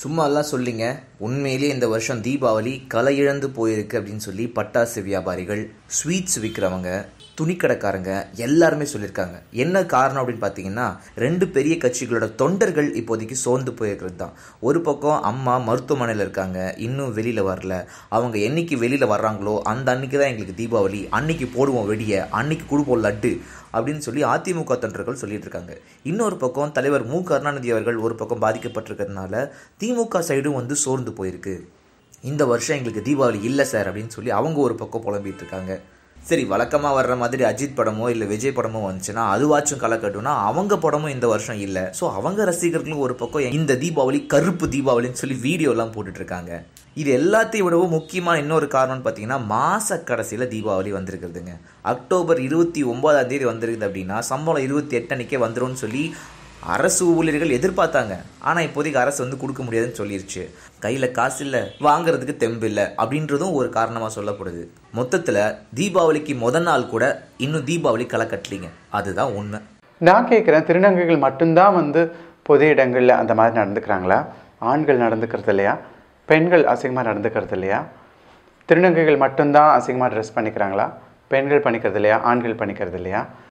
சும்மாலாம் சொல்லிங்க உண்மையிலேயே இந்த வருஷம் தீபாவளி கலை இழந்து போயிருக்கு அப்படின்னு சொல்லி பட்டாசு வியாபாரிகள் ஸ்வீட்ஸ் விற்கிறவங்க துணிக்கடைக்காரங்க எல்லாருமே சொல்லியிருக்காங்க என்ன காரணம் அப்படின்னு பார்த்தீங்கன்னா ரெண்டு பெரிய கட்சிகளோட தொண்டர்கள் இப்போதைக்கு சோர்ந்து போயிருக்கிறது தான் ஒரு பக்கம் அம்மா மருத்துவமனையில் இருக்காங்க இன்னும் வெளியில் வரல அவங்க என்னைக்கு வெளியில் வர்றாங்களோ அந்த அன்னைக்கு தான் எங்களுக்கு தீபாவளி அன்னைக்கு போடுவோம் வெடியை அன்னைக்கு கொடுப்போம் லட்டு அப்படின்னு சொல்லி அதிமுக தொண்டர்கள் சொல்லிட்டு இருக்காங்க இன்னொரு பக்கம் தலைவர் மு கருணாநிதி அவர்கள் ஒரு பக்கம் பாதிக்கப்பட்டிருக்கிறதுனால திமுக சைடும் வந்து சோர்ந்து போயிருக்கு இந்த வருஷம் எங்களுக்கு தீபாவளி இல்லை சார் அப்படின்னு சொல்லி அவங்க ஒரு பக்கம் புலம்பிட்டு இருக்காங்க சரி வழக்கமாக வர்ற மாதிரி அஜித் படமோ இல்லை விஜய் படமோ வந்துச்சுன்னா அதுவாச்சும் களை அவங்க படமும் இந்த வருஷம் இல்லை ஸோ அவங்க ரசிகர்களும் ஒரு பக்கம் இந்த தீபாவளி கருப்பு தீபாவளின்னு சொல்லி வீடியோலாம் போட்டுட்ருக்காங்க இது எல்லாத்தையும் விடவும் முக்கியமான இன்னொரு காரணம்னு பார்த்தீங்கன்னா மாத கடைசியில் தீபாவளி வந்திருக்குதுங்க அக்டோபர் இருபத்தி ஒன்பதாம் தேதி வந்திருக்குது அப்படின்னா சம்பளம் இருபத்தி எட்டு அன்னைக்கே வந்துடும் சொல்லி அரசு ஊழியர்கள் எதிர்பார்த்தாங்க ஆனால் இப்போதைக்கு அரசு வந்து கொடுக்க முடியாதுன்னு சொல்லிருச்சு கையில் காசு இல்லை வாங்குறதுக்கு தெம்பு இல்லை அப்படின்றதும் ஒரு காரணமாக சொல்லப்படுது மொத்தத்தில் தீபாவளிக்கு முத நாள் கூட இன்னும் தீபாவளி களை கட்டலிங்க அதுதான் உண்மை நான் கேட்குறேன் திருநங்கைகள் மட்டும்தான் வந்து பொது இடங்களில் அந்த மாதிரி நடந்துக்கிறாங்களா ஆண்கள் நடந்துக்கிறது இல்லையா பெண்கள் அசிங்கமாக நடந்துக்கிறது இல்லையா திருநங்கைகள் மட்டும்தான் அசிங்கமா ட்ரெஸ் பண்ணிக்கிறாங்களா பெண்கள் பண்ணிக்கிறது இல்லையா ஆண்கள் பண்ணிக்கிறது இல்லையா